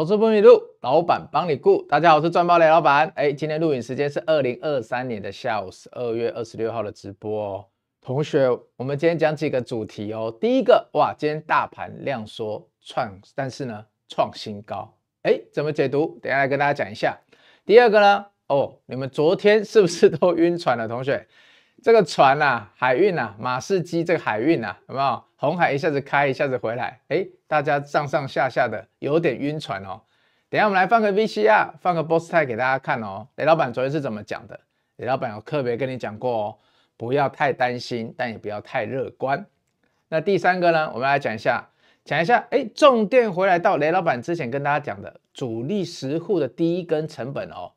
我是不迷路老板帮你顾，大家好，我是赚包雷老板。哎，今天录影时间是二零二三年的下午十二月二十六号的直播哦。同学，我们今天讲几个主题哦。第一个，哇，今天大盘量缩创，但是呢创新高，哎，怎么解读？等下来跟大家讲一下。第二个呢，哦，你们昨天是不是都晕船了，同学？这个船呐，海运呐，马士基这个海运呐，有没有红海一下子开，一下子回来？哎。大家上上下下的有点晕船哦。等下我们来放个 VCR，放个 Boss 泰给大家看哦。雷老板昨天是怎么讲的？雷老板有特别跟你讲过哦，不要太担心，但也不要太乐观。那第三个呢，我们来讲一下，讲一下。哎，重点回来到雷老板之前跟大家讲的主力十户的第一根成本哦，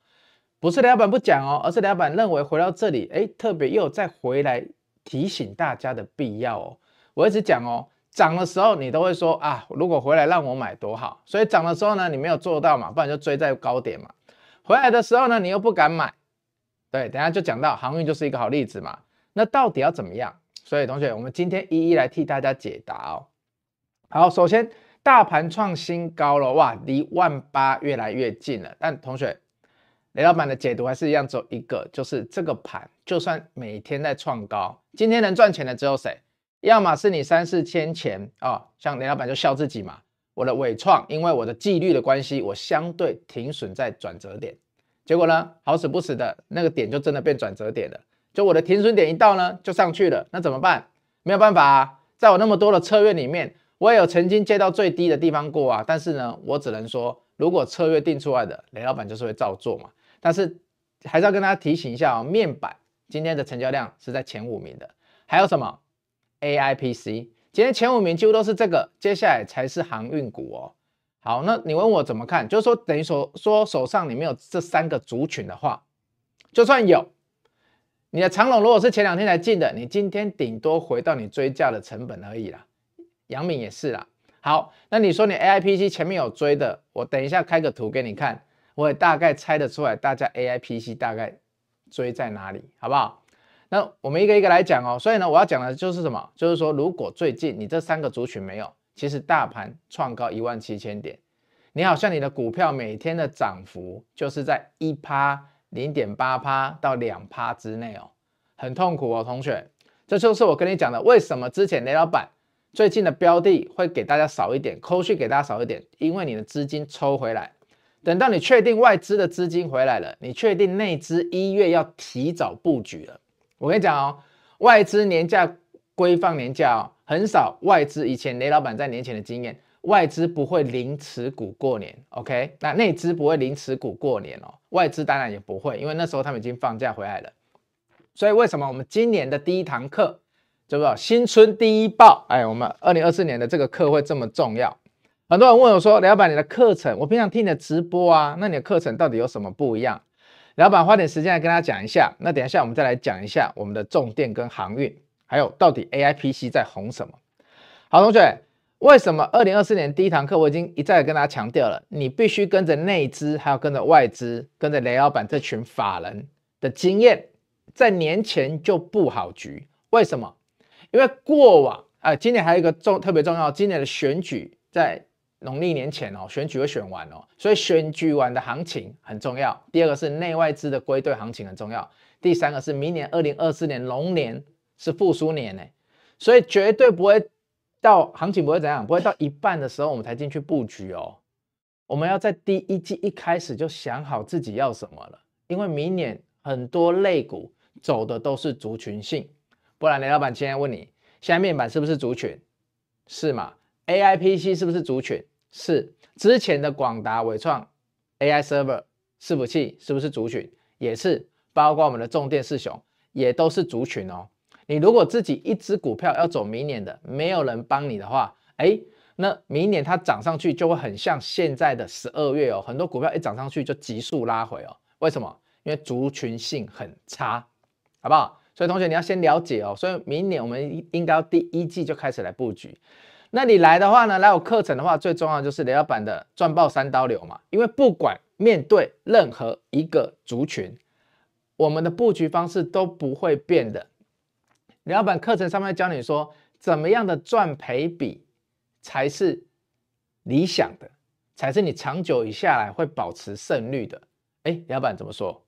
不是雷老板不讲哦，而是雷老板认为回到这里，哎，特别又再回来提醒大家的必要哦。我一直讲哦。涨的时候你都会说啊，如果回来让我买多好。所以涨的时候呢，你没有做到嘛，不然就追在高点嘛。回来的时候呢，你又不敢买。对，等下就讲到航运就是一个好例子嘛。那到底要怎么样？所以同学，我们今天一一来替大家解答哦。好，首先大盘创新高了，哇，离万八越来越近了。但同学，雷老板的解读还是一样有一个，就是这个盘就算每天在创高，今天能赚钱的只有谁？要么是你三四千前啊，像雷老板就笑自己嘛，我的伟创因为我的纪律的关系，我相对停损在转折点，结果呢，好死不死的那个点就真的变转折点了，就我的停损点一到呢，就上去了，那怎么办？没有办法啊，在我那么多的策略里面，我也有曾经借到最低的地方过啊，但是呢，我只能说，如果策略定出来的，雷老板就是会照做嘛，但是还是要跟大家提醒一下啊，面板今天的成交量是在前五名的，还有什么？AIPC，今天前五名几乎都是这个，接下来才是航运股哦。好，那你问我怎么看，就是说等于说说手上你没有这三个族群的话，就算有，你的长龙如果是前两天才进的，你今天顶多回到你追价的成本而已啦。杨敏也是啦。好，那你说你 AIPC 前面有追的，我等一下开个图给你看，我也大概猜得出来大家 AIPC 大概追在哪里，好不好？那我们一个一个来讲哦，所以呢，我要讲的就是什么？就是说，如果最近你这三个族群没有，其实大盘创高一万七千点，你好像你的股票每天的涨幅就是在一趴、零点八趴到两趴之内哦，很痛苦哦，同学。这就是我跟你讲的，为什么之前雷老板最近的标的会给大家少一点，扣去给大家少一点，因为你的资金抽回来，等到你确定外资的资金回来了，你确定内资一月要提早布局了。我跟你讲哦，外资年假归放年假哦，很少外资以前雷老板在年前的经验，外资不会零持股过年，OK？那内资不会零持股过年哦，外资当然也不会，因为那时候他们已经放假回来了。所以为什么我们今年的第一堂课叫做新春第一报？哎，我们二零二四年的这个课会这么重要？很多人问我说，雷老板你的课程，我平常听你的直播啊，那你的课程到底有什么不一样？老板花点时间来跟大家讲一下，那等一下我们再来讲一下我们的重电跟航运，还有到底 AIPC 在红什么？好，同学，为什么二零二四年第一堂课我已经一再的跟大家强调了，你必须跟着内资，还要跟着外资，跟着雷老板这群法人的经验，在年前就布好局。为什么？因为过往啊，今年还有一个重特别重要，今年的选举在。农历年前哦，选举会选完哦，所以选举完的行情很重要。第二个是内外资的归队行情很重要。第三个是明年二零二四年龙年是复苏年呢，所以绝对不会到行情不会怎样，不会到一半的时候我们才进去布局哦。我们要在第一季一开始就想好自己要什么了，因为明年很多类股走的都是族群性，不然雷老板今天问你，现在面板是不是族群？是嘛？A I P C 是不是族群？是之前的广达伟创 AI server 伺服器是不是族群？也是，包括我们的重电世雄也都是族群哦。你如果自己一只股票要走明年的，没有人帮你的话，哎，那明年它涨上去就会很像现在的十二月哦，很多股票一涨上去就急速拉回哦。为什么？因为族群性很差，好不好？所以同学你要先了解哦。所以明年我们应该要第一季就开始来布局。那你来的话呢？来我课程的话，最重要就是李老板的赚爆三刀流嘛。因为不管面对任何一个族群，我们的布局方式都不会变的。李老板课程上面教你说，怎么样的赚赔比才是理想的，才是你长久以下来会保持胜率的。哎，李老板怎么说？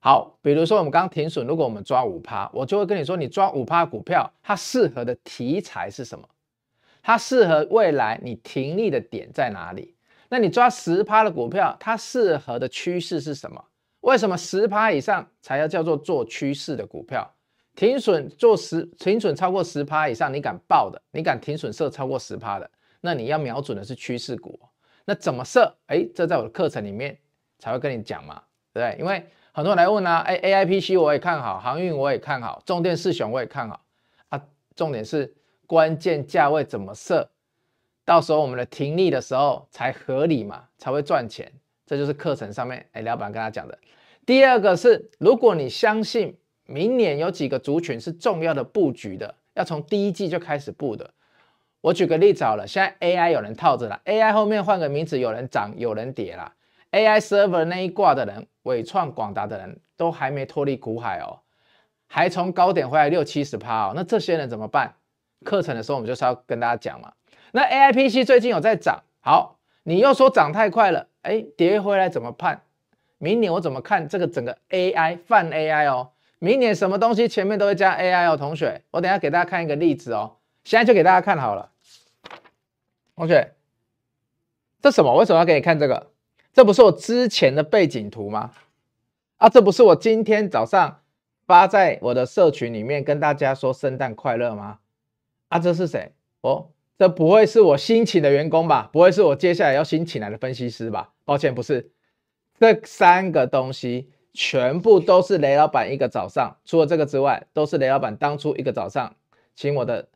好，比如说我们刚停损，如果我们抓五趴，我就会跟你说，你抓五趴股票，它适合的题材是什么？它适合未来你停利的点在哪里？那你抓十趴的股票，它适合的趋势是什么？为什么十趴以上才要叫做做趋势的股票？停损做十，停损超过十趴以上，你敢报的，你敢停损设超过十趴的，那你要瞄准的是趋势股。那怎么设？哎，这在我的课程里面才会跟你讲嘛，对不对？因为很多人来问啊，哎，A I P C 我也看好，航运我也看好，重电是雄我也看好，啊，重点是。关键价位怎么设？到时候我们的停利的时候才合理嘛，才会赚钱。这就是课程上面哎，老板跟他讲的。第二个是，如果你相信明年有几个族群是重要的布局的，要从第一季就开始布的。我举个例子好了，现在 AI 有人套着了，AI 后面换个名字有人涨有人跌了，AI server 那一挂的人，伟创广达的人都还没脱离苦海哦，还从高点回来六七十趴哦，那这些人怎么办？课程的时候，我们就是要跟大家讲嘛。那 A I P C 最近有在涨，好，你又说涨太快了，哎，跌回来怎么判？明年我怎么看这个整个 A I 泛 A I 哦？明年什么东西前面都会加 A I 哦，同学，我等下给大家看一个例子哦，现在就给大家看好了，同学，这什么？为什么要给你看这个？这不是我之前的背景图吗？啊，这不是我今天早上发在我的社群里面跟大家说圣诞快乐吗？啊，这是谁？哦，这不会是我新请的员工吧？不会是我接下来要新请来的分析师吧？抱歉，不是。这三个东西全部都是雷老板一个早上，除了这个之外，都是雷老板当初一个早上请我的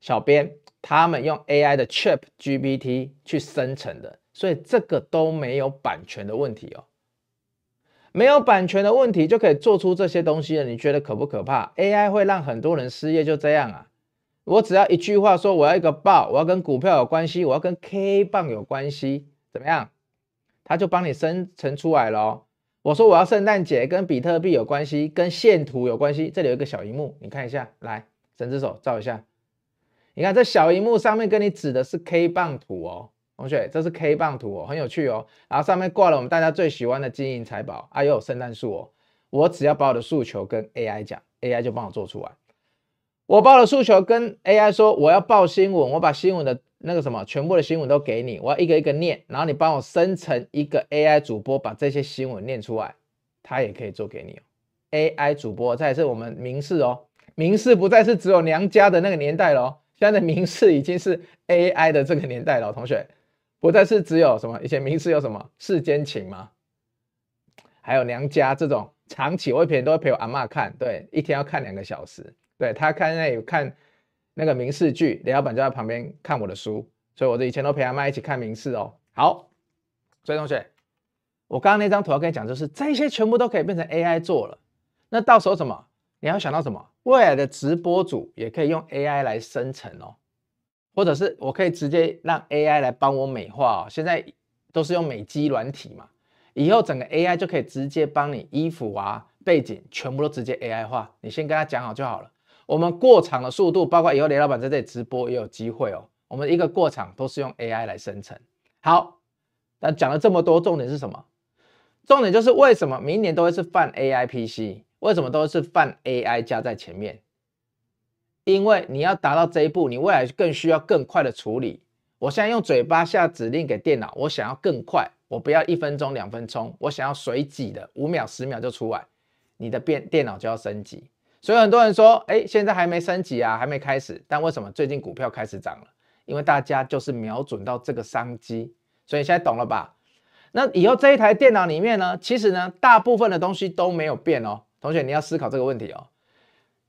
小编他们用 AI 的 Chip GPT 去生成的，所以这个都没有版权的问题哦。没有版权的问题就可以做出这些东西了，你觉得可不可怕？AI 会让很多人失业，就这样啊。我只要一句话说，我要一个报，我要跟股票有关系，我要跟 K 棒有关系，怎么样？它就帮你生成出来了。我说我要圣诞节跟比特币有关系，跟线图有关系。这里有一个小荧幕，你看一下，来整只手照一下。你看这小荧幕上面跟你指的是 K 棒图哦，同学，这是 K 棒图哦，很有趣哦。然后上面挂了我们大家最喜欢的金银财宝，哎呦，圣诞树哦。我只要把我的诉求跟 AI 讲，AI 就帮我做出来。我报了诉求跟 AI 说，我要报新闻，我把新闻的那个什么，全部的新闻都给你，我要一个一个念，然后你帮我生成一个 AI 主播把这些新闻念出来，它也可以做给你哦。AI 主播再是我们名仕哦，名仕不再是只有娘家的那个年代喽，现在的名仕已经是 AI 的这个年代了，同学，不再是只有什么，以前名仕有什么世间情吗？还有娘家这种长期，我以都会陪我阿妈看，对，一天要看两个小时。对他看那有看那个名士剧，李老板就在旁边看我的书，所以我的以前都陪阿麦一起看名士哦。好，所以同学，我刚刚那张图要跟你讲，就是这些全部都可以变成 AI 做了。那到时候什么？你要想到什么？未来的直播组也可以用 AI 来生成哦，或者是我可以直接让 AI 来帮我美化哦。现在都是用美肌软体嘛，以后整个 AI 就可以直接帮你衣服啊、背景全部都直接 AI 化，你先跟他讲好就好了。我们过场的速度，包括以后雷老板在这里直播也有机会哦。我们一个过场都是用 AI 来生成。好，那讲了这么多，重点是什么？重点就是为什么明年都会是泛 AI PC，为什么都是泛 AI 加在前面？因为你要达到这一步，你未来更需要更快的处理。我现在用嘴巴下指令给电脑，我想要更快，我不要一分钟、两分钟，我想要水机的，五秒、十秒就出来。你的变电脑就要升级。所以很多人说，哎，现在还没升级啊，还没开始。但为什么最近股票开始涨了？因为大家就是瞄准到这个商机。所以现在懂了吧？那以后这一台电脑里面呢，其实呢，大部分的东西都没有变哦。同学，你要思考这个问题哦。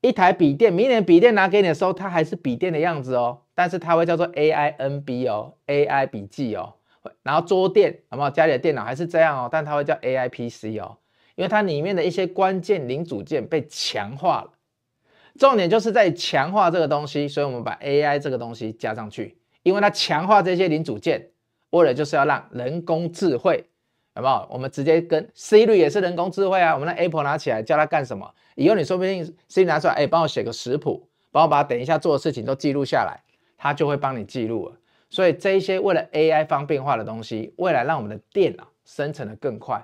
一台笔电，明年笔电拿给你的时候，它还是笔电的样子哦。但是它会叫做 A I N B 哦，A I 笔记哦。然后桌垫，好，没有？家里的电脑还是这样哦，但它会叫 A I P C 哦。因为它里面的一些关键零组件被强化了，重点就是在强化这个东西，所以我们把 AI 这个东西加上去，因为它强化这些零组件，为了就是要让人工智慧，好不好？我们直接跟 Siri 也是人工智慧啊，我们的 Apple 拿起来叫它干什么？以后你说不定 Siri 拿出来，哎，帮我写个食谱，帮我把等一下做的事情都记录下来，它就会帮你记录了。所以这一些为了 AI 方便化的东西，未来让我们的电脑生成的更快。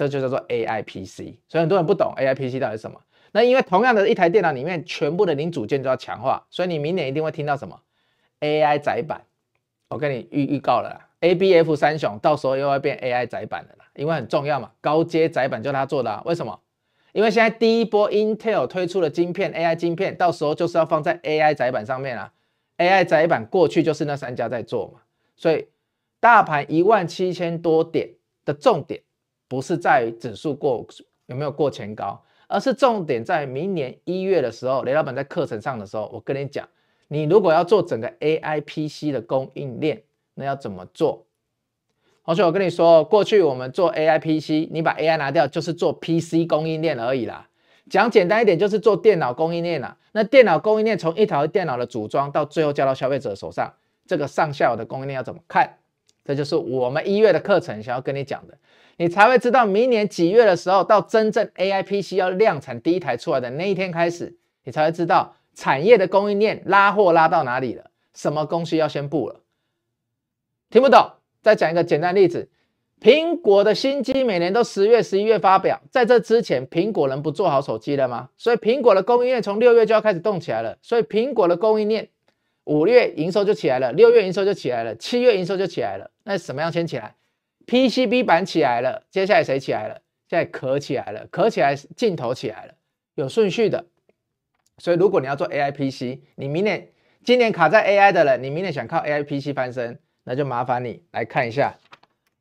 这就叫做 A I P C，所以很多人不懂 A I P C 到底是什么。那因为同样的一台电脑里面，全部的零组件都要强化，所以你明年一定会听到什么 A I 载板。我跟你预预告了，A 啦 B F 三雄到时候又要变 A I 载板的啦，因为很重要嘛。高阶载板就它做的，为什么？因为现在第一波 Intel 推出了晶片 A I 晶片，到时候就是要放在 A I 载板上面啦。A I 载板过去就是那三家在做嘛，所以大盘一万七千多点的重点。不是在指数过有没有过前高，而是重点在明年一月的时候，雷老板在课程上的时候，我跟你讲，你如果要做整个 A I P C 的供应链，那要怎么做？同学，我跟你说，过去我们做 A I P C，你把 A I 拿掉，就是做 P C 供应链而已啦。讲简单一点，就是做电脑供应链啦。那电脑供应链从一台电脑的组装到最后交到消费者手上，这个上下游的供应链要怎么看？这就是我们一月的课程想要跟你讲的。你才会知道明年几月的时候，到真正 A I P C 要量产第一台出来的那一天开始，你才会知道产业的供应链拉货拉到哪里了，什么东西要宣布了。听不懂？再讲一个简单例子，苹果的新机每年都十月、十一月发表，在这之前，苹果能不做好手机了吗？所以苹果的供应链从六月就要开始动起来了。所以苹果的供应链五月营收就起来了，六月营收就起来了，七月营收就起来了，那什么样先起来？P C B 板起来了，接下来谁起来了？现在壳起来了，壳起来镜头起来了，有顺序的。所以如果你要做 A I P C，你明年今年卡在 A I 的了，你明年想靠 A I P C 翻身，那就麻烦你来看一下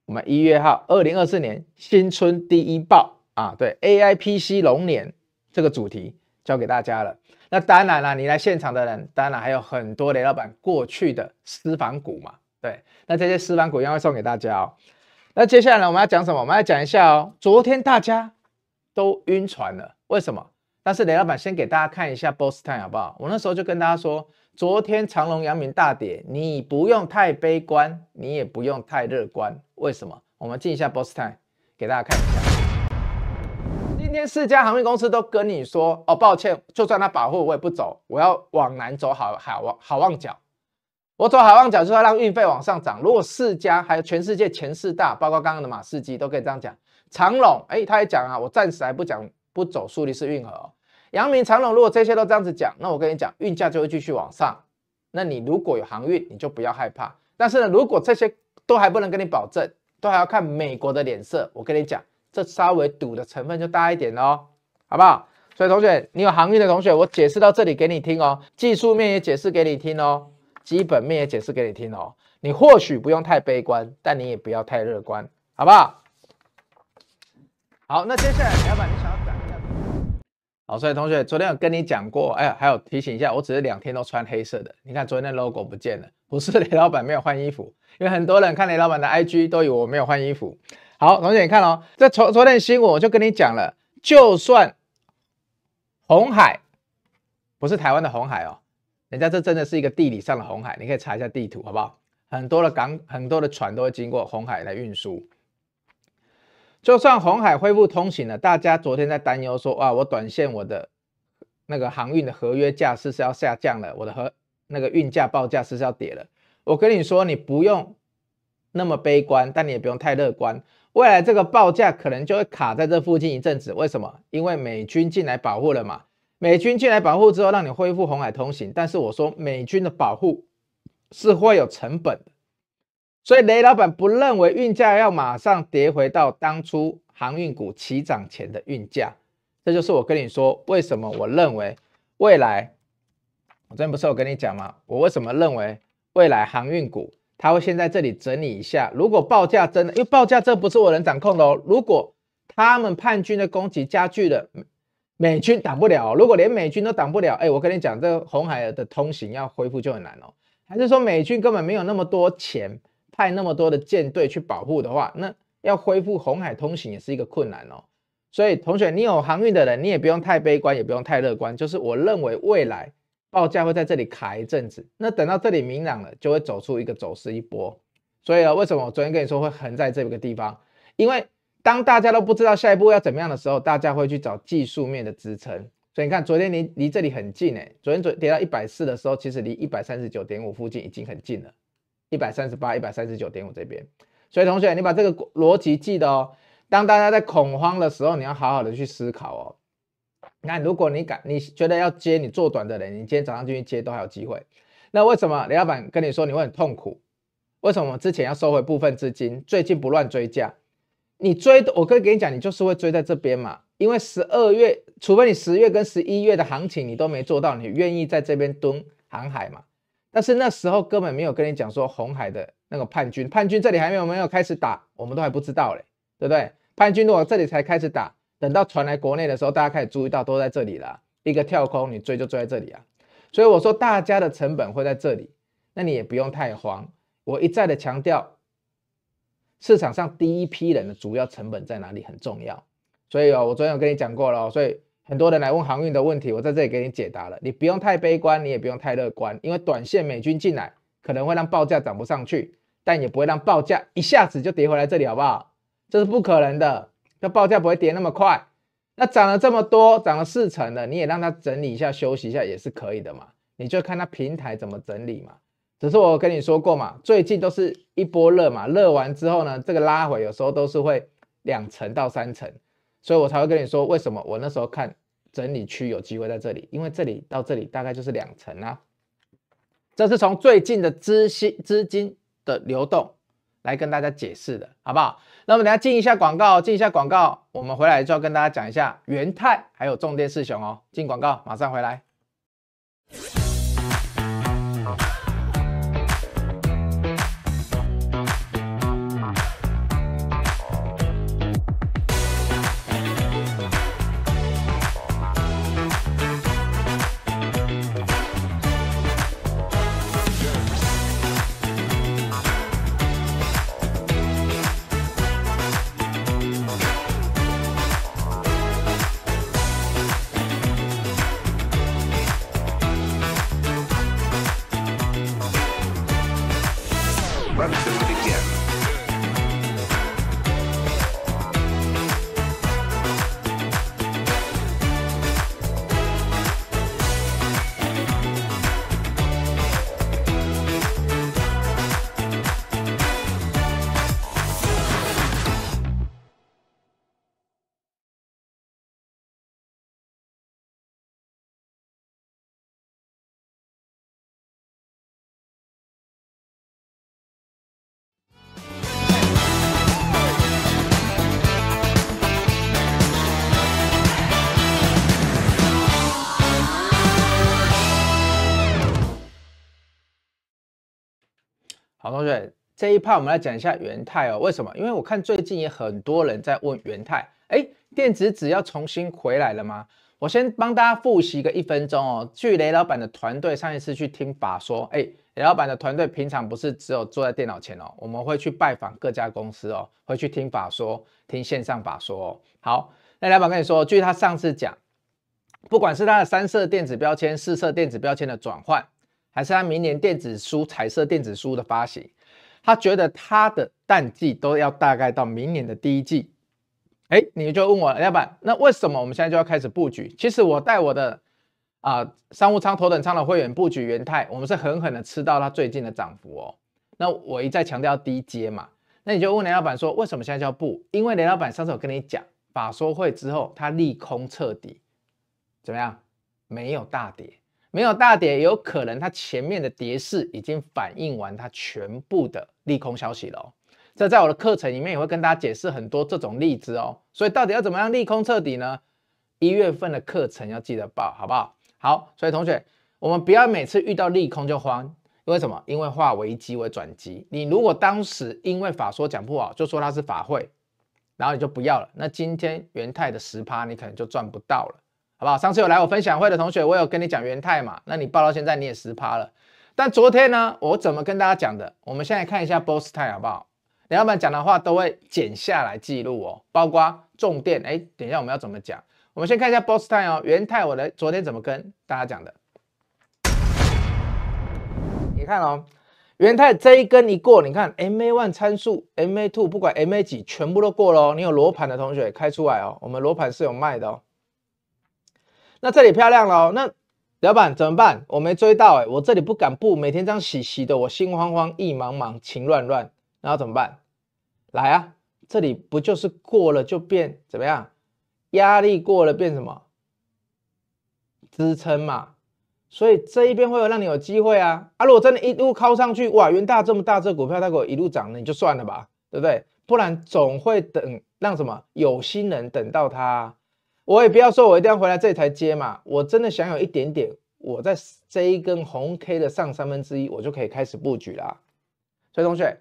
我们一月号二零二四年新春第一报啊，对 A I P C 龙年这个主题交给大家了。那当然了，你来现场的人，当然还有很多雷老板过去的私房股嘛，对，那这些私房股一样会送给大家哦。那接下来我们要讲什么？我们要讲一下哦。昨天大家都晕船了，为什么？但是雷老板先给大家看一下 Boss Time 好不好？我那时候就跟大家说，昨天长隆、阳明大跌，你不用太悲观，你也不用太乐观。为什么？我们进一下 Boss Time 给大家看一下。今天四家航运公司都跟你说哦，抱歉，就算他保护我也不走，我要往南走，好好望、好望角。我走海望角就是要让运费往上涨。如果四家还有全世界前四大，包括刚刚的马士基，都可以这样讲。长隆，哎，他也讲啊，我暂时还不讲，不走苏黎世运河。阳明、长隆，如果这些都这样子讲，那我跟你讲，运价就会继续往上。那你如果有航运，你就不要害怕。但是呢，如果这些都还不能跟你保证，都还要看美国的脸色，我跟你讲，这稍微赌的成分就大一点哦，好不好？所以同学，你有航运的同学，我解释到这里给你听哦，技术面也解释给你听哦。基本面也解释给你听哦，你或许不用太悲观，但你也不要太乐观，好不好？好，那接下来老板你想要讲一下什好，所以同学昨天有跟你讲过，哎，还有提醒一下，我只是两天都穿黑色的，你看昨天 logo 不见了，不是雷老板没有换衣服，因为很多人看雷老板的 IG 都以为我没有换衣服。好，同学你看哦，这昨昨天新闻我就跟你讲了，就算红海，不是台湾的红海哦。人家这真的是一个地理上的红海，你可以查一下地图，好不好？很多的港、很多的船都会经过红海来运输。就算红海恢复通行了，大家昨天在担忧说：“哇，我短线我的那个航运的合约价是是要下降了，我的和那个运价报价是要跌了。”我跟你说，你不用那么悲观，但你也不用太乐观。未来这个报价可能就会卡在这附近一阵子。为什么？因为美军进来保护了嘛。美军进来保护之后，让你恢复红海通行，但是我说美军的保护是会有成本的，所以雷老板不认为运价要马上跌回到当初航运股起涨前的运价，这就是我跟你说为什么我认为未来，我昨天不是我跟你讲吗？我为什么认为未来航运股它会先在这里整理一下？如果报价真的，因为报价这不是我能掌控的哦。如果他们叛军的攻击加剧了。美军挡不了，如果连美军都挡不了，哎，我跟你讲，这红海的通行要恢复就很难哦。还是说美军根本没有那么多钱派那么多的舰队去保护的话，那要恢复红海通行也是一个困难哦。所以，同学，你有航运的人，你也不用太悲观，也不用太乐观，就是我认为未来报价会在这里卡一阵子。那等到这里明朗了，就会走出一个走势一波。所以啊，为什么我昨天跟你说会横在这个地方？因为。当大家都不知道下一步要怎么样的时候，大家会去找技术面的支撑。所以你看，昨天离离这里很近哎，昨天昨跌到一百四的时候，其实离一百三十九点五附近已经很近了，一百三十八、一百三十九点五这边。所以同学，你把这个逻辑记得哦。当大家在恐慌的时候，你要好好的去思考哦。那如果你敢，你觉得要接你做短的人，你今天早上进去接都还有机会。那为什么李老板跟你说你会很痛苦？为什么之前要收回部分资金，最近不乱追价？你追，我可以给你讲，你就是会追在这边嘛，因为十二月，除非你十月跟十一月的行情你都没做到，你愿意在这边蹲航海嘛？但是那时候根本没有跟你讲说红海的那个叛军，叛军这里还没有没有开始打，我们都还不知道嘞，对不对？叛军如果这里才开始打，等到传来国内的时候，大家开始注意到都在这里了，一个跳空你追就追在这里啊，所以我说大家的成本会在这里，那你也不用太慌，我一再的强调。市场上第一批人的主要成本在哪里很重要，所以哦，我昨天有跟你讲过了，所以很多人来问航运的问题，我在这里给你解答了。你不用太悲观，你也不用太乐观，因为短线美军进来可能会让报价涨不上去，但也不会让报价一下子就跌回来这里好不好？这是不可能的，那报价不会跌那么快。那涨了这么多，涨了四成的，你也让它整理一下，休息一下也是可以的嘛，你就看它平台怎么整理嘛。只是我跟你说过嘛，最近都是一波热嘛，热完之后呢，这个拉回有时候都是会两层到三层，所以我才会跟你说为什么我那时候看整理区有机会在这里，因为这里到这里大概就是两层啊。这是从最近的资金资金的流动来跟大家解释的，好不好？那么等下进一下广告，进一下广告，我们回来就要跟大家讲一下元泰还有重电四雄哦，进广告马上回来。好，同学，这一趴我们来讲一下元泰哦。为什么？因为我看最近也很多人在问元泰，哎，电子纸要重新回来了吗？我先帮大家复习个一分钟哦。据雷老板的团队上一次去听法说，哎，雷老板的团队平常不是只有坐在电脑前哦，我们会去拜访各家公司哦，会去听法说，听线上法说。好，那老板跟你说，据他上次讲，不管是他的三色电子标签、四色电子标签的转换。还是他明年电子书、彩色电子书的发行，他觉得他的淡季都要大概到明年的第一季。哎，你就问我老板，那为什么我们现在就要开始布局？其实我带我的啊商务舱、头等舱的会员布局元泰，我们是狠狠的吃到它最近的涨幅哦。那我一再强调低阶嘛，那你就问雷老板说，为什么现在叫布？因为雷老板上次我跟你讲法说会之后，它利空彻底，怎么样？没有大跌。没有大跌，有可能它前面的跌势已经反映完它全部的利空消息了。这在我的课程里面也会跟大家解释很多这种例子哦。所以到底要怎么样利空彻底呢？一月份的课程要记得报，好不好？好，所以同学，我们不要每次遇到利空就慌，为什么？因为化危机为转机。你如果当时因为法说讲不好，就说它是法会，然后你就不要了，那今天元泰的十趴你可能就赚不到了。好不好？上次有来我分享会的同学，我有跟你讲元泰嘛？那你报到现在你也十趴了。但昨天呢，我怎么跟大家讲的？我们现在看一下 Boss Time 好不好？你要不然讲的话都会剪下来记录哦，包括重点。哎，等一下我们要怎么讲？我们先看一下 Boss Time 哦，元泰我的昨天怎么跟大家讲的？你看哦，元泰这一根一过，你看 MA one 参数，MA two 不管 MA 几，全部都过了哦。你有罗盘的同学开出来哦，我们罗盘是有卖的哦。那这里漂亮了那老板怎么办？我没追到哎，我这里不敢不每天这样洗洗的，我心慌慌、意茫茫、情乱乱，然后怎么办？来啊，这里不就是过了就变怎么样？压力过了变什么？支撑嘛。所以这一边会有让你有机会啊啊！如果真的一路靠上去，哇，元大这么大，这股票它给我一路涨，你就算了吧，对不对？不然总会等让什么有心人等到它。我也不要说，我一定要回来这台接嘛。我真的想有一点点，我在这一根红 K 的上三分之一，我就可以开始布局啦。所以同学，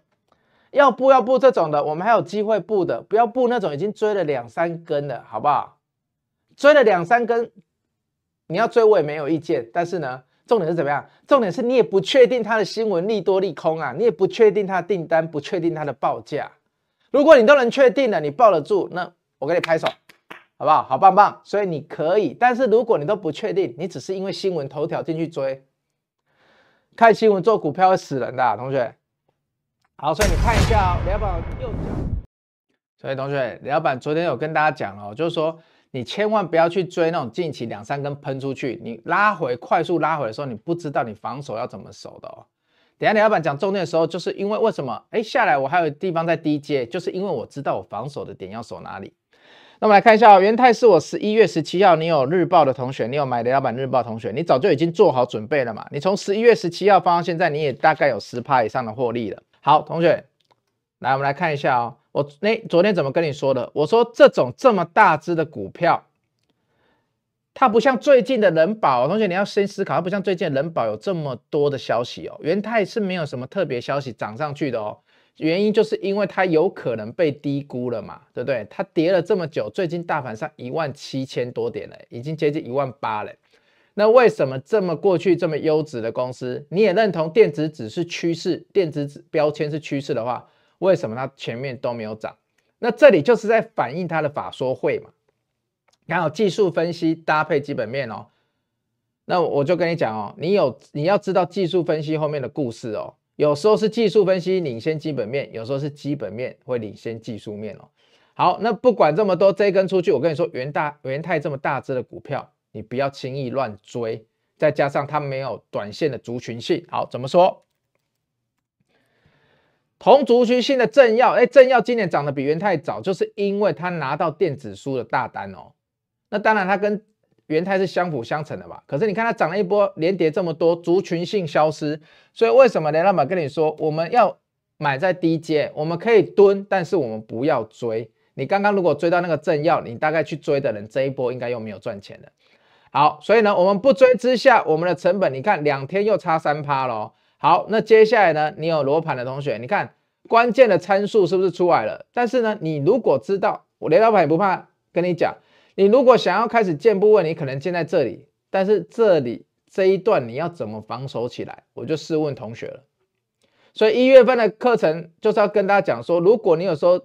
要布要布这种的，我们还有机会布的，不要布那种已经追了两三根的，好不好？追了两三根，你要追我也没有意见。但是呢，重点是怎么样？重点是你也不确定它的新闻利多利空啊，你也不确定它的订单，不确定它的报价。如果你都能确定了，你抱得住，那我给你拍手。好不好？好棒棒！所以你可以，但是如果你都不确定，你只是因为新闻头条进去追看新闻做股票会死人的，同学。好，所以你看一下哦，要老板右脚。所以同学，李老板昨天有跟大家讲哦，就是说你千万不要去追那种近期两三根喷出去，你拉回快速拉回的时候，你不知道你防守要怎么守的哦。等下李老板讲重点的时候，就是因为为什么？哎，下来我还有地方在低阶，就是因为我知道我防守的点要守哪里。那我们来看一下，元泰是我十一月十七号，你有日报的同学，你有买的老板日报同学，你早就已经做好准备了嘛？你从十一月十七号放到现在，你也大概有十趴以上的获利了。好，同学，来我们来看一下哦，我那昨天怎么跟你说的？我说这种这么大只的股票，它不像最近的人保同学，你要先思考，它不像最近人保有这么多的消息哦，元泰是没有什么特别消息涨上去的哦。原因就是因为它有可能被低估了嘛，对不对？它跌了这么久，最近大盘上一万七千多点了，已经接近一万八了。那为什么这么过去这么优质的公司，你也认同电子只是趋势，电子标签是趋势的话，为什么它前面都没有涨？那这里就是在反映它的法说会嘛，然后技术分析搭配基本面哦。那我就跟你讲哦，你有你要知道技术分析后面的故事哦。有时候是技术分析领先基本面，有时候是基本面会领先技术面哦。好，那不管这么多，这根出去，我跟你说，元大元泰这么大只的股票，你不要轻易乱追。再加上它没有短线的族群性，好，怎么说？同族群性的政要，哎，政要今年涨得比元泰早，就是因为它拿到电子书的大单哦。那当然，它跟原态是相辅相成的吧？可是你看它涨了一波，连跌这么多，族群性消失，所以为什么雷老板跟你说我们要买在低阶，我们可以蹲，但是我们不要追。你刚刚如果追到那个正要，你大概去追的人这一波应该又没有赚钱了。好，所以呢，我们不追之下，我们的成本你看两天又差三趴咯。好，那接下来呢，你有罗盘的同学，你看关键的参数是不是出来了？但是呢，你如果知道我雷老板也不怕跟你讲。你如果想要开始建部位，你可能建在这里，但是这里这一段你要怎么防守起来？我就试问同学了。所以一月份的课程就是要跟大家讲说，如果你有时候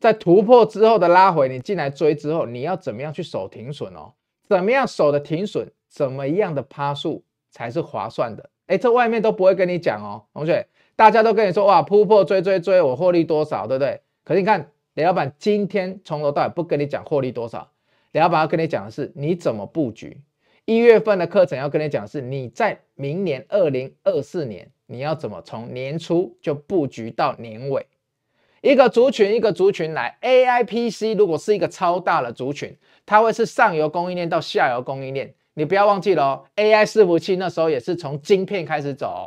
在突破之后的拉回，你进来追之后，你要怎么样去守停损哦？怎么样守的停损？怎么样的趴数才是划算的？哎，这外面都不会跟你讲哦，同学，大家都跟你说哇，突破追追追，我获利多少，对不对？可是你看李老板今天从头到尾不跟你讲获利多少。要把它跟你讲的是你怎么布局一月份的课程要跟你讲是你在明年二零二四年你要怎么从年初就布局到年尾一个族群一个族群来 A I P C 如果是一个超大的族群，它会是上游供应链到下游供应链，你不要忘记了哦，A I 伺服器那时候也是从晶片开始走，哦，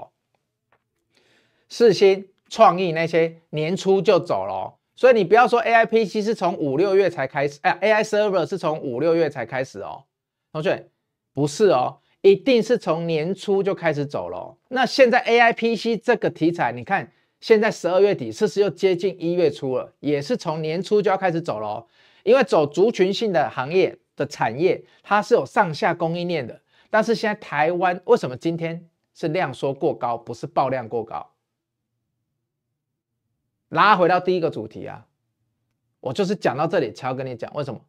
四星创意那些年初就走了。所以你不要说 A I P C 是从五六月才开始，哎，A I server 是从五六月才开始哦，同学，不是哦，一定是从年初就开始走了。那现在 A I P C 这个题材，你看现在十二月底，是不是又接近一月初了？也是从年初就要开始走了，因为走族群性的行业的产业，它是有上下供应链的。但是现在台湾为什么今天是量缩过高，不是爆量过高？拉回到第一个主题啊，我就是讲到这里。乔跟你讲，为什么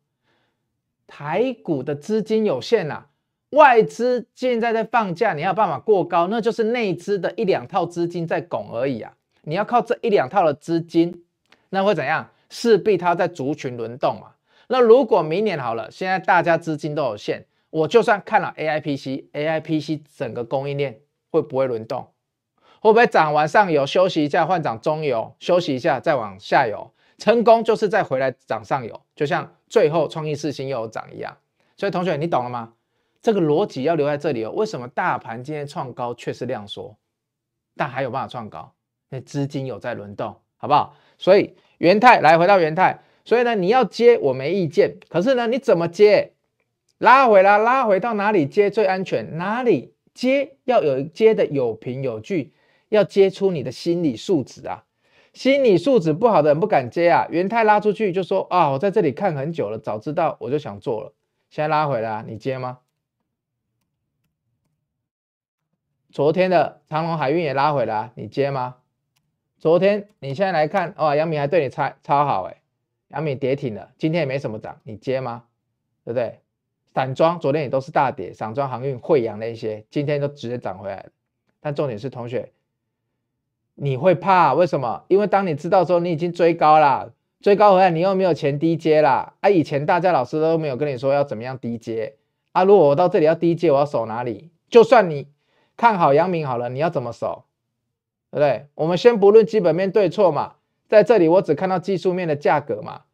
台股的资金有限啊，外资现在在放假，你要办法过高，那就是内资的一两套资金在拱而已啊。你要靠这一两套的资金，那会怎样？势必它在族群轮动嘛。那如果明年好了，现在大家资金都有限，我就算看了 AIPC，AIPC 整个供应链会不会轮动？会不会涨完上游休息一下，换涨中游休息一下，再往下游成功就是再回来涨上游，就像最后创意四新又有涨一样。所以同学，你懂了吗？这个逻辑要留在这里哦。为什么大盘今天创高却是量缩？但还有办法创高，那资金有在轮动，好不好？所以元泰来回到元泰，所以呢，你要接我没意见，可是呢，你怎么接？拉回来拉回到哪里接最安全？哪里接要有接的有凭有据。要接出你的心理素质啊，心理素质不好的人不敢接啊。元泰拉出去就说啊，我在这里看很久了，早知道我就想做了，现在拉回来你接吗？昨天的长隆海运也拉回来你接吗？昨天你现在来看哇，杨敏还对你超超好哎，杨敏跌停了，今天也没什么涨，你接吗？对不对？散装昨天也都是大跌，散装航运、汇阳那些，今天都直接涨回来了。但重点是同学。你会怕为什么？因为当你知道说你已经追高了，追高回来你又没有钱低接了啊！以前大家老师都没有跟你说要怎么样低接啊！如果我到这里要低接，我要守哪里？就算你看好阳明好了，你要怎么守？对不对？我们先不论基本面对错嘛，在这里我只看到技术面的价格嘛。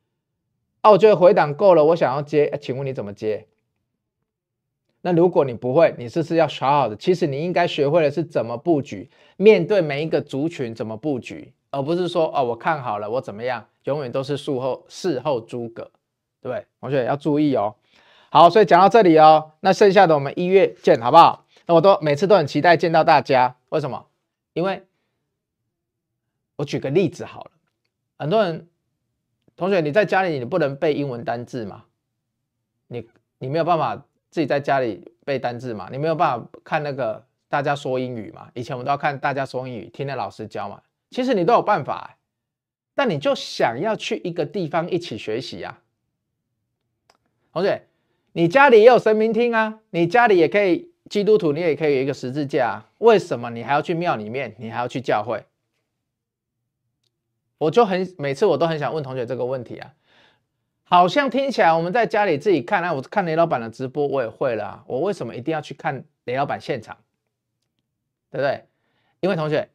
啊，我觉得回档够了，我想要接，请问你怎么接？那如果你不会，你这是要耍好的。其实你应该学会的是怎么布局，面对每一个族群怎么布局，而不是说哦，我看好了，我怎么样，永远都是术后事后诸葛，对不对？同学要注意哦。好，所以讲到这里哦，那剩下的我们一月见，好不好？那我都每次都很期待见到大家，为什么？因为，我举个例子好了，很多人同学你在家里你不能背英文单字嘛，你你没有办法。自己在家里背单字嘛，你没有办法看那个大家说英语嘛。以前我们都要看大家说英语，听那老师教嘛。其实你都有办法，但你就想要去一个地方一起学习呀，同学，你家里也有神明听啊，你家里也可以基督徒，你也可以有一个十字架，为什么你还要去庙里面，你还要去教会？我就很每次我都很想问同学这个问题啊。好像听起来我们在家里自己看啊，我看雷老板的直播我也会了啊，我为什么一定要去看雷老板现场？对不对？因为同学，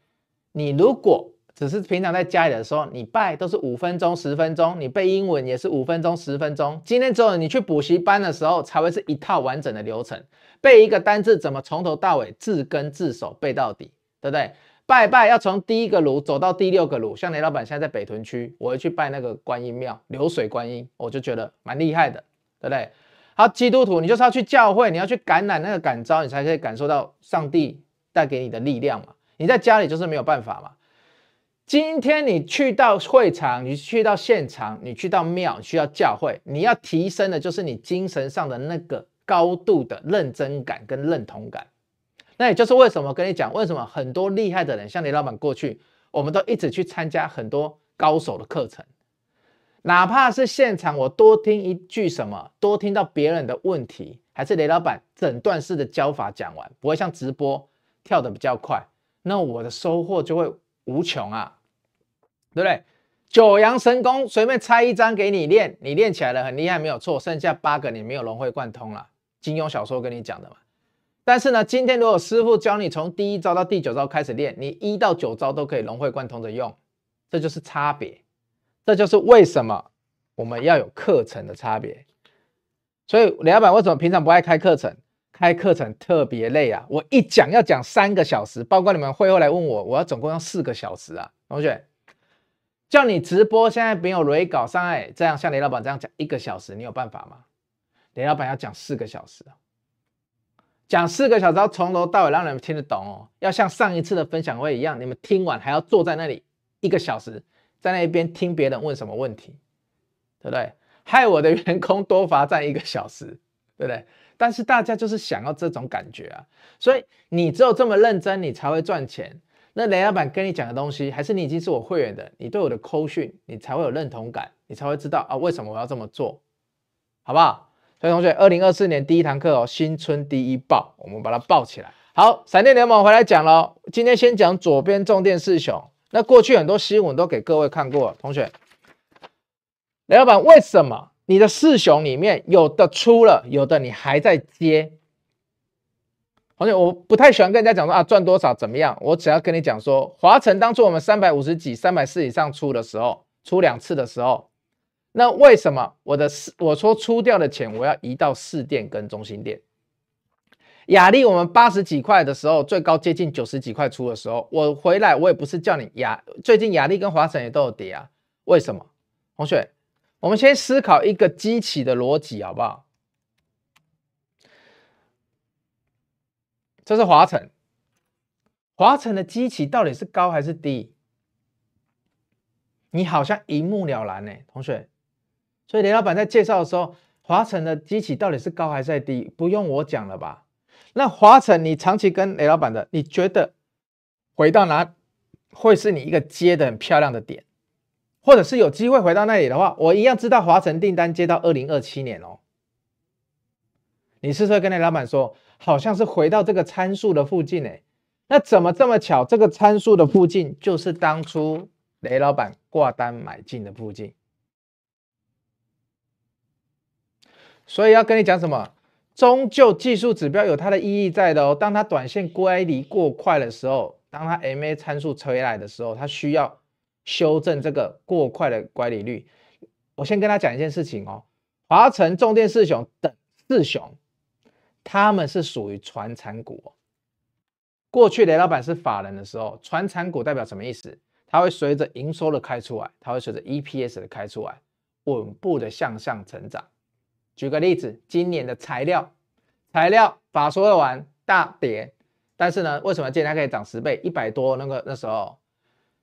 你如果只是平常在家里的时候，你拜都是五分钟十分钟，你背英文也是五分钟十分钟。今天之后你去补习班的时候，才会是一套完整的流程，背一个单字怎么从头到尾字根字手背到底，对不对？拜拜要从第一个炉走到第六个炉，像雷老板现在在北屯区，我会去拜那个观音庙流水观音，我就觉得蛮厉害的，对不对？好，基督徒，你就是要去教会，你要去感染那个感召，你才可以感受到上帝带给你的力量嘛。你在家里就是没有办法嘛。今天你去到会场，你去到现场，你去到庙，去到教会，你要提升的就是你精神上的那个高度的认真感跟认同感。那也就是为什么跟你讲，为什么很多厉害的人，像雷老板过去，我们都一直去参加很多高手的课程，哪怕是现场，我多听一句什么，多听到别人的问题，还是雷老板诊断式的教法讲完，不会像直播跳的比较快，那我的收获就会无穷啊，对不对？九阳神功随便拆一张给你练，你练起来了很厉害没有错，剩下八个你没有融会贯通了，金庸小说跟你讲的嘛。但是呢，今天如果师傅教你从第一招到第九招开始练，你一到九招都可以融会贯通着用，这就是差别，这就是为什么我们要有课程的差别。所以雷老板为什么平常不爱开课程？开课程特别累啊，我一讲要讲三个小时，包括你们会后来问我，我要总共要四个小时啊。同学，叫你直播现在没有雷搞上来，这样像雷老板这样讲一个小时，你有办法吗？雷老板要讲四个小时啊。讲四个小时，从头到尾让你们听得懂哦。要像上一次的分享会一样，你们听完还要坐在那里一个小时，在那边听别人问什么问题，对不对？害我的员工多罚站一个小时，对不对？但是大家就是想要这种感觉啊，所以你只有这么认真，你才会赚钱。那雷老板跟你讲的东西，还是你已经是我会员的，你对我的扣讯，你才会有认同感，你才会知道啊，为什么我要这么做，好不好？所以同学，二零二四年第一堂课哦，新春第一报，我们把它报起来。好，闪电联盟回来讲了，今天先讲左边重电四雄。那过去很多新闻都给各位看过，同学，雷老板为什么你的四雄里面有的出了，有的你还在接？同学，我不太喜欢跟人家讲说啊赚多少怎么样，我只要跟你讲说，华晨当初我们三百五十几、三百四以上出的时候，出两次的时候。那为什么我的四我说出掉的钱我要移到市店跟中心店？雅丽我们八十几块的时候，最高接近九十几块出的时候，我回来我也不是叫你雅最近雅丽跟华晨也都有跌啊，为什么？同学，我们先思考一个机器的逻辑好不好？这是华晨，华晨的机器到底是高还是低？你好像一目了然呢，同学。所以雷老板在介绍的时候，华晨的机器到底是高还是低？不用我讲了吧？那华晨你长期跟雷老板的，你觉得回到哪会是你一个接的很漂亮的点，或者是有机会回到那里的话，我一样知道华晨订单接到二零二七年哦。你是不是跟雷老板说，好像是回到这个参数的附近哎？那怎么这么巧？这个参数的附近就是当初雷老板挂单买进的附近。所以要跟你讲什么？终究技术指标有它的意义在的哦。当它短线乖离过快的时候，当它 MA 参数出来的时候，它需要修正这个过快的乖离率。我先跟他讲一件事情哦。华晨重电四雄等四雄，他们是属于传产股。过去雷老板是法人的时候，传产股代表什么意思？它会随着营收的开出来，它会随着 EPS 的开出来，稳步的向上成长。举个例子，今年的材料，材料法说要玩大跌，但是呢，为什么今天它可以涨十倍、一百多？那个那时候，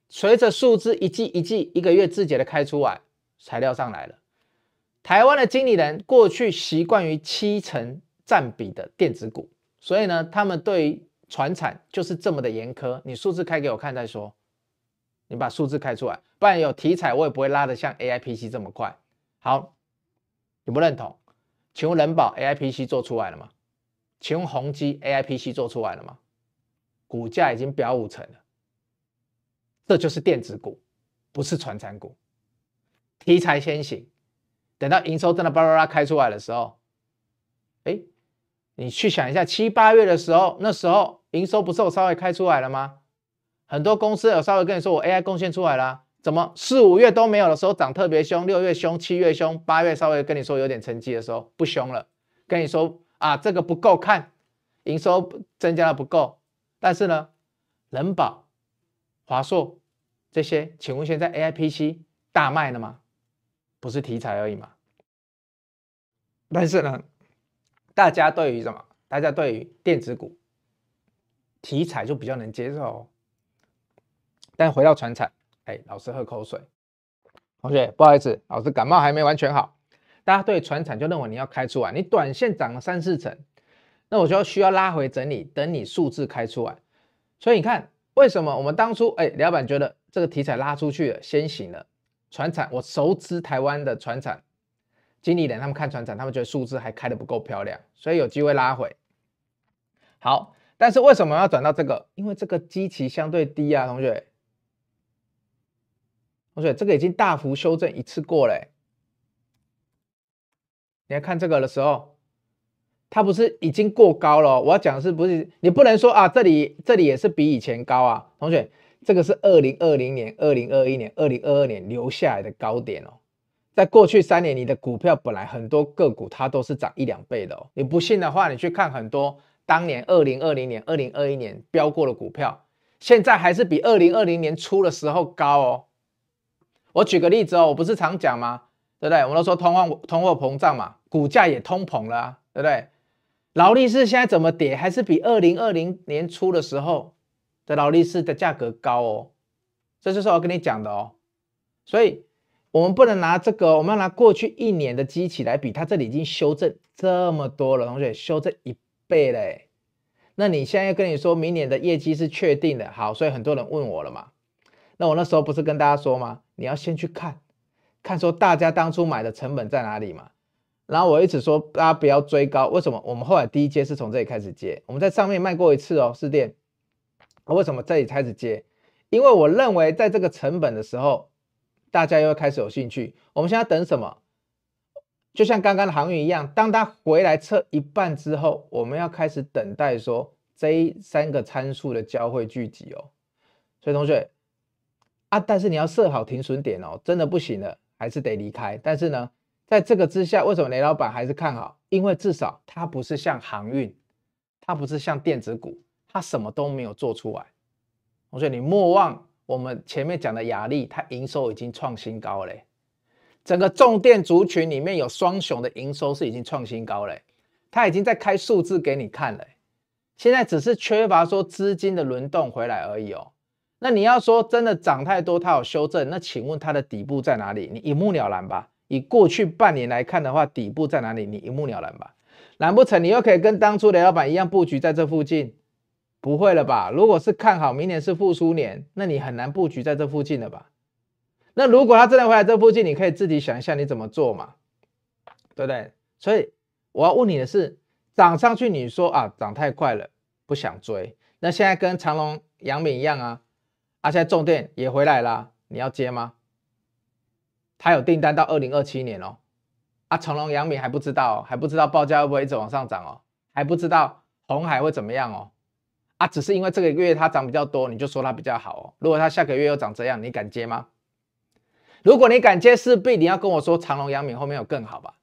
随着数字一季一季一个月字节的开出来，材料上来了。台湾的经理人过去习惯于七成占比的电子股，所以呢，他们对船产就是这么的严苛。你数字开给我看再说，你把数字开出来，不然有题材我也不会拉得像 AIPC 这么快。好。你不认同？请问人保 AIPC 做出来了吗？请问宏基 AIPC 做出来了吗？股价已经飙五成了，这就是电子股，不是传产股。题材先行，等到营收真的巴拉拉开出来的时候，哎，你去想一下，七八月的时候，那时候营收不是我稍微开出来了吗？很多公司有稍微跟你说我 AI 贡献出来了。怎么四五月都没有的时候涨特别凶，六月凶，七月凶，八月稍微跟你说有点成绩的时候不凶了。跟你说啊，这个不够看，营收增加的不够。但是呢，人保、华硕这些，请问现在 AIPC 大卖了吗？不是题材而已嘛。但是呢，大家对于什么？大家对于电子股题材就比较能接受。但回到船产。哎，老师喝口水。同学，不好意思，老师感冒还没完全好。大家对船产就认为你要开出来，你短线涨了三四成，那我就需要拉回整理，等你数字开出来。所以你看，为什么我们当初哎，老板觉得这个题材拉出去了先行了船产，我熟知台湾的船产经理人，他们看船产，他们觉得数字还开的不够漂亮，所以有机会拉回。好，但是为什么要转到这个？因为这个基期相对低啊，同学。同学，这个已经大幅修正一次过了。你来看这个的时候，它不是已经过高了？我要讲是不是？你不能说啊，这里这里也是比以前高啊。同学，这个是二零二零年、二零二一年、二零二二年留下来的高点哦。在过去三年，你的股票本来很多个股它都是涨一两倍的哦。你不信的话，你去看很多当年二零二零年、二零二一年飙过的股票，现在还是比二零二零年初的时候高哦。我举个例子哦，我不是常讲吗？对不对？我们都说通货通货膨胀嘛，股价也通膨了，对不对？劳力士现在怎么跌，还是比二零二零年初的时候的劳力士的价格高哦。这就是我跟你讲的哦。所以，我们不能拿这个，我们要拿过去一年的机器来比，它这里已经修正这么多了，同学修正一倍嘞。那你现在跟你说明年的业绩是确定的，好，所以很多人问我了嘛。那我那时候不是跟大家说吗？你要先去看看，说大家当初买的成本在哪里嘛。然后我一直说大家不要追高，为什么？我们后来第一阶是从这里开始接，我们在上面卖过一次哦，四店。为什么这里开始接？因为我认为在这个成本的时候，大家又要开始有兴趣。我们现在等什么？就像刚刚的航运一样，当它回来测一半之后，我们要开始等待说这三个参数的交汇聚集哦。所以同学。啊！但是你要设好停损点哦，真的不行了，还是得离开。但是呢，在这个之下，为什么雷老板还是看好？因为至少它不是像航运，它不是像电子股，它什么都没有做出来。我学，你莫忘我们前面讲的雅丽，它营收已经创新高嘞。整个重电族群里面有双雄的营收是已经创新高嘞，它已经在开数字给你看了，现在只是缺乏说资金的轮动回来而已哦。那你要说真的涨太多它有修正，那请问它的底部在哪里？你一目了然吧？以过去半年来看的话，底部在哪里？你一目了然吧？难不成你又可以跟当初的老板一样布局在这附近？不会了吧？如果是看好明年是复苏年，那你很难布局在这附近了吧？那如果它真的回来这附近，你可以自己想一下你怎么做嘛？对不对？所以我要问你的是，涨上去你说啊涨太快了不想追，那现在跟长隆、杨敏一样啊？他现在重电也回来了，你要接吗？他有订单到二零二七年哦。啊，长隆、杨敏还不知道，还不知道报价会不会一直往上涨哦，还不知道红海会怎么样哦。啊，只是因为这个月它涨比较多，你就说它比较好哦。如果它下个月又涨这样，你敢接吗？如果你敢接，势必你要跟我说长隆、杨敏后面有更好吧。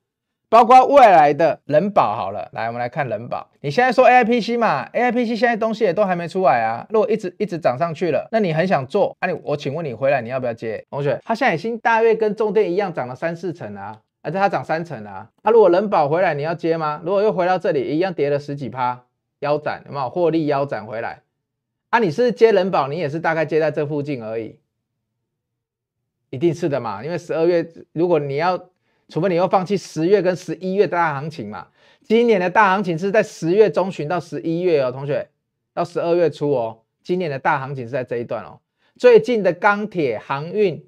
包括未来的人保好了，来我们来看人保。你现在说 A I P C 嘛，A I P C 现在东西也都还没出来啊。如果一直一直涨上去了，那你很想做，那你我请问你回来你要不要接？同学，他现在已经大约跟中电一样涨了三四成啊，而且它涨三成啊。啊，如果人保回来你要接吗？如果又回到这里一样跌了十几趴，腰斩，有没有获利腰斩回来？啊，你是接人保，你也是大概接在这附近而已，一定是的嘛，因为十二月如果你要。除非你要放弃十月跟十一月的大行情嘛？今年的大行情是在十月中旬到十一月哦，同学，到十二月初哦。今年的大行情是在这一段哦。最近的钢铁、航运、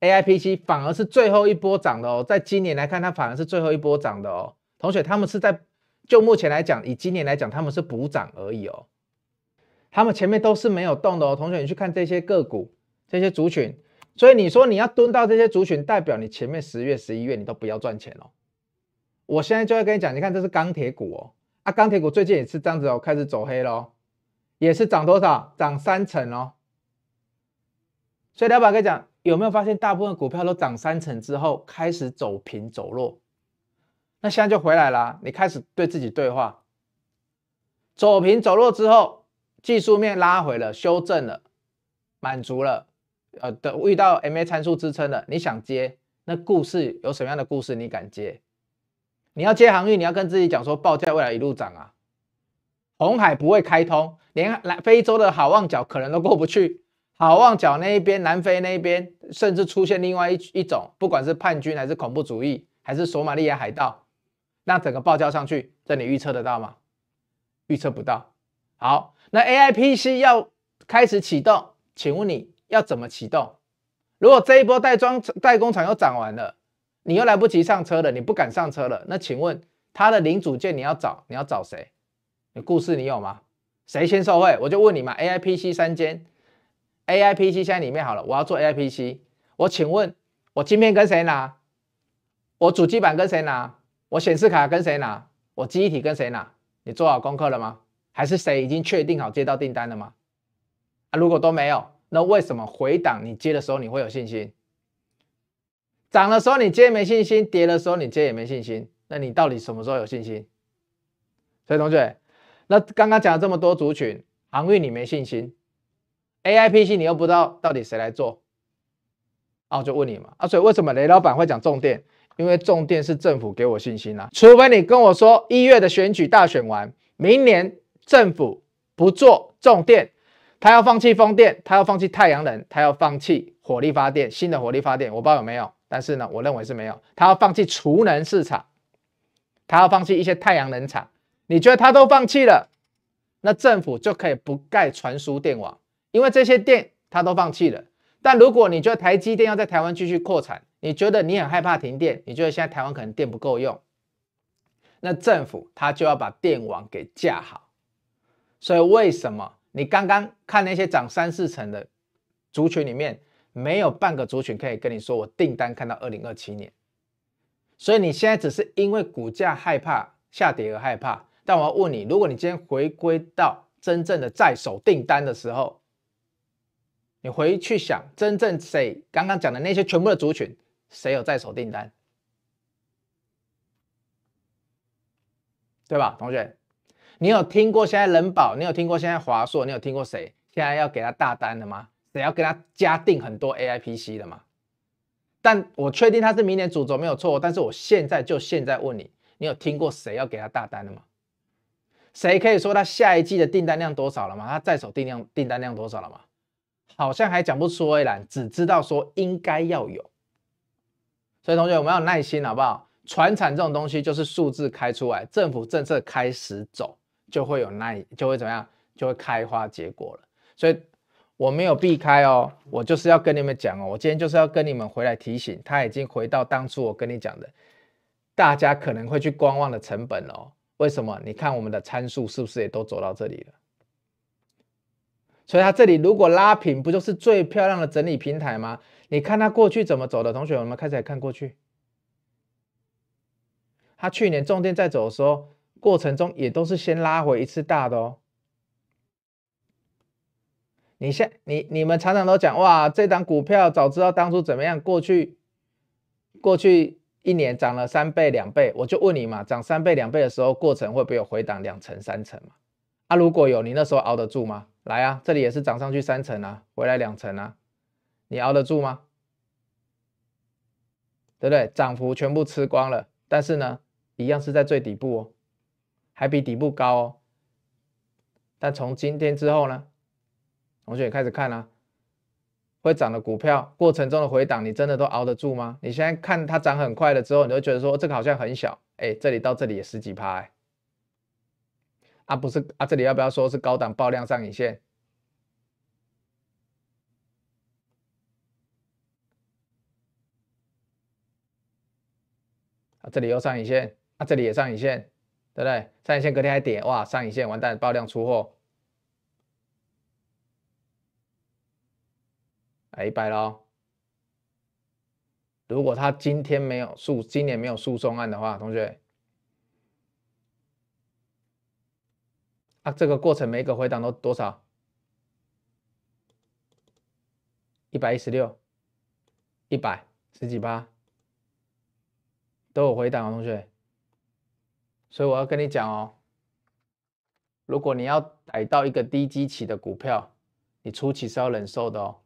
AIPC 反而是最后一波涨的哦。在今年来看，它反而是最后一波涨的哦。同学，他们是在就目前来讲，以今年来讲，他们是补涨而已哦。他们前面都是没有动的哦。同学，你去看这些个股、这些族群。所以你说你要蹲到这些族群，代表你前面十月、十一月你都不要赚钱哦。我现在就会跟你讲，你看这是钢铁股哦，啊，钢铁股最近也是这样子哦，开始走黑喽，也是涨多少，涨三成哦。所以老板跟你讲，有没有发现大部分股票都涨三成之后开始走平走弱，那现在就回来啦，你开始对自己对话，走平走弱之后，技术面拉回了，修正了，满足了。呃，的遇到 MA 参数支撑的，你想接那故事有什么样的故事？你敢接？你要接航运，你要跟自己讲说报价未来一路涨啊，红海不会开通，连南非洲的好望角可能都过不去。好望角那一边，南非那一边，甚至出现另外一一种，不管是叛军还是恐怖主义，还是索马里亚海盗，那整个报价上去，这你预测得到吗？预测不到。好，那 AIPC 要开始启动，请问你？要怎么启动？如果这一波代装代工厂又涨完了，你又来不及上车了，你不敢上车了，那请问它的零组件你要找，你要找谁？故事你有吗？谁先受贿？我就问你嘛，A I P C 三间，A I P C 现在里面好了，我要做 A I P C，我请问，我今天跟谁拿？我主机板跟谁拿？我显示卡跟谁拿？我忆体跟谁拿？你做好功课了吗？还是谁已经确定好接到订单了吗？啊，如果都没有？那为什么回档你接的时候你会有信心，涨的时候你接没信心，跌的时候你接也没信心？那你到底什么时候有信心？所以同学，那刚刚讲了这么多族群航运你没信心，A I P C 你又不知道到底谁来做，啊，我就问你嘛啊，所以为什么雷老板会讲重电？因为重电是政府给我信心啦，除非你跟我说一月的选举大选完，明年政府不做重电。他要放弃风电，他要放弃太阳能，他要放弃火力发电，新的火力发电我不知道有没有，但是呢，我认为是没有。他要放弃储能市场，他要放弃一些太阳能厂。你觉得他都放弃了，那政府就可以不盖传输电网，因为这些电他都放弃了。但如果你觉得台积电要在台湾继续扩产，你觉得你很害怕停电，你觉得现在台湾可能电不够用，那政府他就要把电网给架好。所以为什么？你刚刚看那些涨三四成的族群里面，没有半个族群可以跟你说我订单看到二零二七年，所以你现在只是因为股价害怕下跌而害怕。但我要问你，如果你今天回归到真正的在手订单的时候，你回去想，真正谁刚刚讲的那些全部的族群，谁有在手订单，对吧，同学？你有听过现在人保？你有听过现在华硕？你有听过谁现在要给他大单的吗？谁要给他加订很多 AIPC 的吗？但我确定他是明年主轴没有错。但是我现在就现在问你，你有听过谁要给他大单的吗？谁可以说他下一季的订单量多少了吗？他在手订量订单量多少了吗？好像还讲不出来，只知道说应该要有。所以同学我们要耐心好不好？传产这种东西就是数字开出来，政府政策开始走。就会有那就会怎么样，就会开花结果了。所以我没有避开哦，我就是要跟你们讲哦，我今天就是要跟你们回来提醒，它已经回到当初我跟你讲的，大家可能会去观望的成本哦。为什么？你看我们的参数是不是也都走到这里了？所以它这里如果拉平，不就是最漂亮的整理平台吗？你看它过去怎么走的，同学，我们开始来看过去，它去年重点在走的时候。过程中也都是先拉回一次大的哦。你现你你们常常都讲哇，这档股票早知道当初怎么样？过去过去一年涨了三倍两倍，我就问你嘛，涨三倍两倍的时候，过程会不会有回档两成三成嘛？啊，如果有，你那时候熬得住吗？来啊，这里也是涨上去三成啊，回来两成啊，你熬得住吗？对不对？涨幅全部吃光了，但是呢，一样是在最底部哦。还比底部高哦，但从今天之后呢，同学开始看啦，会涨的股票过程中的回档，你真的都熬得住吗？你现在看它涨很快了之后，你就觉得说这个好像很小，哎，这里到这里也十几趴，啊不是啊，这里要不要说是高档爆量上影线？啊，这里又上影线，啊，这里也上影线。对不对？上影线隔天还跌，哇！上影线完蛋，爆量出货，哎，一百如果他今天没有诉，今年没有诉讼案的话，同学，啊，这个过程每一个回档都多少？一百一十六，一百十几八，都有回档啊，同学。所以我要跟你讲哦，如果你要逮到一个低基期的股票，你初期是要忍受的哦。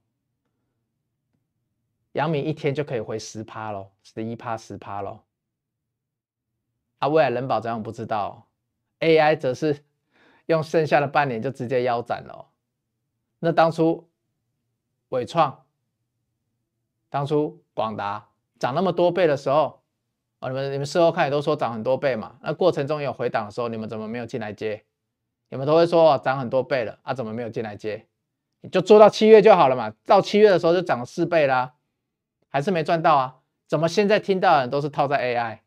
阳明一天就可以回十趴喽，十一趴十趴喽。啊，未来人保这样我不知道，AI 则是用剩下的半年就直接腰斩了。那当初伟创、当初广达涨那么多倍的时候。你们你们事后看也都说涨很多倍嘛，那过程中有回档的时候，你们怎么没有进来接？你们都会说涨很多倍了，啊怎么没有进来接？你就做到七月就好了嘛，到七月的时候就涨了四倍啦，还是没赚到啊？怎么现在听到的人都是套在 AI？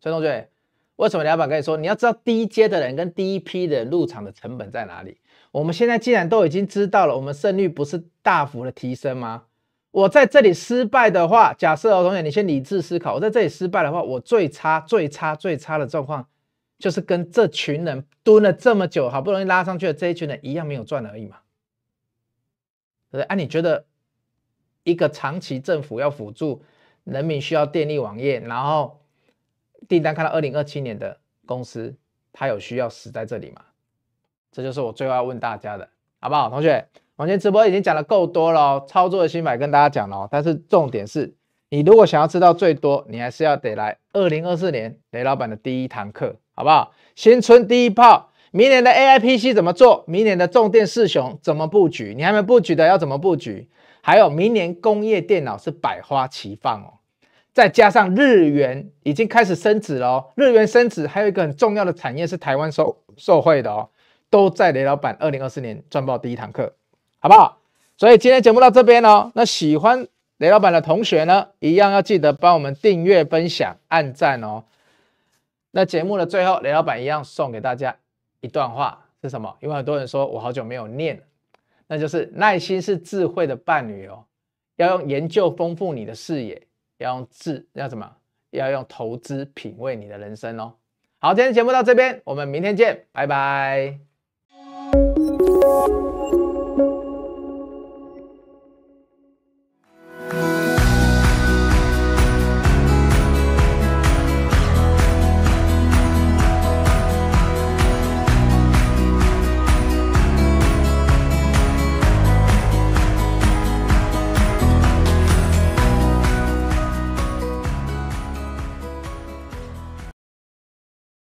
所以同学，为什么老板跟你说你要知道第一阶的人跟第一批的入场的成本在哪里？我们现在既然都已经知道了，我们胜率不是大幅的提升吗？我在这里失败的话，假设哦，同学，你先理智思考。我在这里失败的话，我最差、最差、最差的状况，就是跟这群人蹲了这么久，好不容易拉上去的这一群人一样没有赚而已嘛？对不对？哎，你觉得一个长期政府要辅助人民需要电力网页，然后订单看到二零二七年的公司，它有需要死在这里吗？这就是我最后要问大家的，好不好，同学？往前直播已经讲的够多了哦，操作的新买跟大家讲了哦，但是重点是你如果想要知道最多，你还是要得来二零二四年雷老板的第一堂课，好不好？新春第一炮，明年的 A I P C 怎么做？明年的重电四雄怎么布局？你还没布局的要怎么布局？还有明年工业电脑是百花齐放哦，再加上日元已经开始升值了哦，日元升值还有一个很重要的产业是台湾受受惠的哦，都在雷老板二零二四年赚爆第一堂课。好不好？所以今天节目到这边哦。那喜欢雷老板的同学呢，一样要记得帮我们订阅、分享、按赞哦。那节目的最后，雷老板一样送给大家一段话是什么？因为很多人说我好久没有念，那就是耐心是智慧的伴侣哦。要用研究丰富你的视野，要用智要什么？要用投资品味你的人生哦。好，今天节目到这边，我们明天见，拜拜。